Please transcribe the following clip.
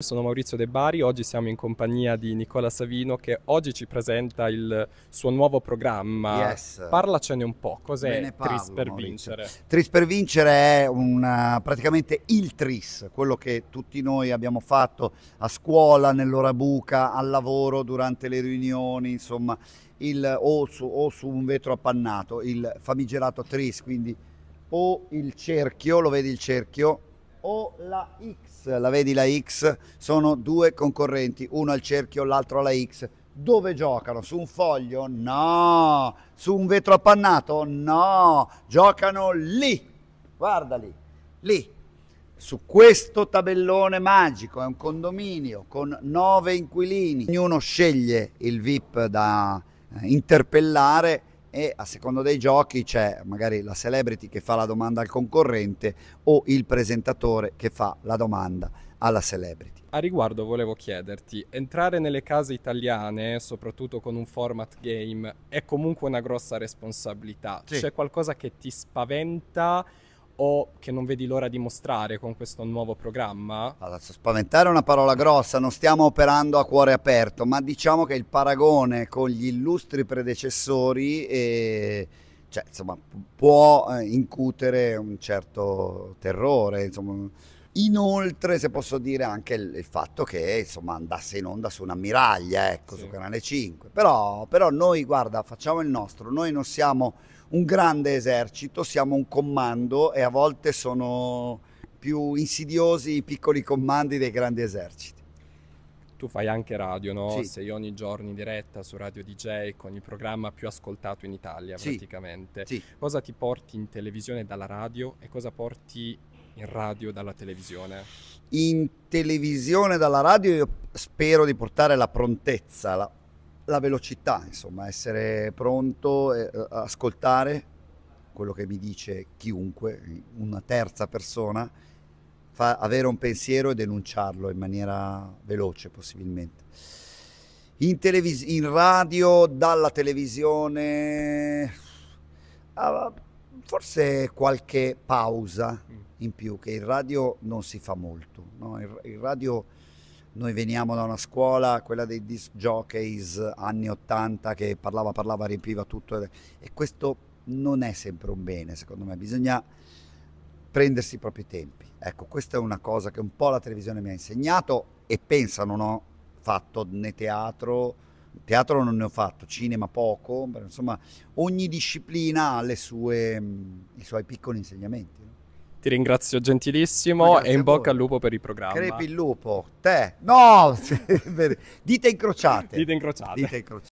Sono Maurizio De Bari, oggi siamo in compagnia di Nicola Savino che oggi ci presenta il suo nuovo programma. Yes. Parlacene un po', cos'è parlo, Tris per Maurizio. vincere? Tris per vincere è una, praticamente il tris, quello che tutti noi abbiamo fatto a scuola, nell'ora buca, al lavoro, durante le riunioni, insomma, il, o, su, o su un vetro appannato, il famigerato tris, quindi o il cerchio, lo vedi il cerchio, o la X. La vedi la X? Sono due concorrenti, uno al cerchio, l'altro alla X. Dove giocano? Su un foglio? No. Su un vetro appannato? No. Giocano lì. Guarda lì. Lì. Su questo tabellone magico è un condominio con nove inquilini. Ognuno sceglie il VIP da interpellare e a secondo dei giochi c'è magari la celebrity che fa la domanda al concorrente o il presentatore che fa la domanda alla celebrity. A riguardo volevo chiederti, entrare nelle case italiane, soprattutto con un format game, è comunque una grossa responsabilità. Sì. C'è qualcosa che ti spaventa? o che non vedi l'ora di mostrare con questo nuovo programma? Adesso spaventare è una parola grossa, non stiamo operando a cuore aperto, ma diciamo che il paragone con gli illustri predecessori eh, cioè, insomma, può eh, incutere un certo terrore. Insomma. Inoltre, se posso dire, anche il, il fatto che insomma, andasse in onda su un'ammiraglia, ecco, sì. su Canale 5. Però, però noi, guarda, facciamo il nostro, noi non siamo un grande esercito, siamo un comando e a volte sono più insidiosi i piccoli comandi dei grandi eserciti. Tu fai anche radio, no? Sì. Sei ogni giorno in diretta su Radio DJ con il programma più ascoltato in Italia sì. praticamente. Sì. Cosa ti porti in televisione dalla radio e cosa porti in radio dalla televisione? In televisione dalla radio io spero di portare la prontezza, la, la velocità, insomma, essere pronto, eh, eh, ascoltare quello che mi dice chiunque, una terza persona, avere un pensiero e denunciarlo in maniera veloce possibilmente. In, televis- in radio, dalla televisione, ah, forse qualche pausa mm. in più, che in radio non si fa molto. No? In radio noi veniamo da una scuola, quella dei disc jockeys anni 80 che parlava, parlava, riempiva tutto e questo non è sempre un bene, secondo me, bisogna prendersi i propri tempi. Ecco, questa è una cosa che un po' la televisione mi ha insegnato e pensa non ho fatto né teatro, teatro non ne ho fatto, cinema poco, insomma ogni disciplina ha sue, i suoi piccoli insegnamenti. Ti ringrazio gentilissimo Grazie e in bocca al lupo per il programma. Crepi il lupo, te. No, dite incrociate. Dite incrociate. Dite incrociate.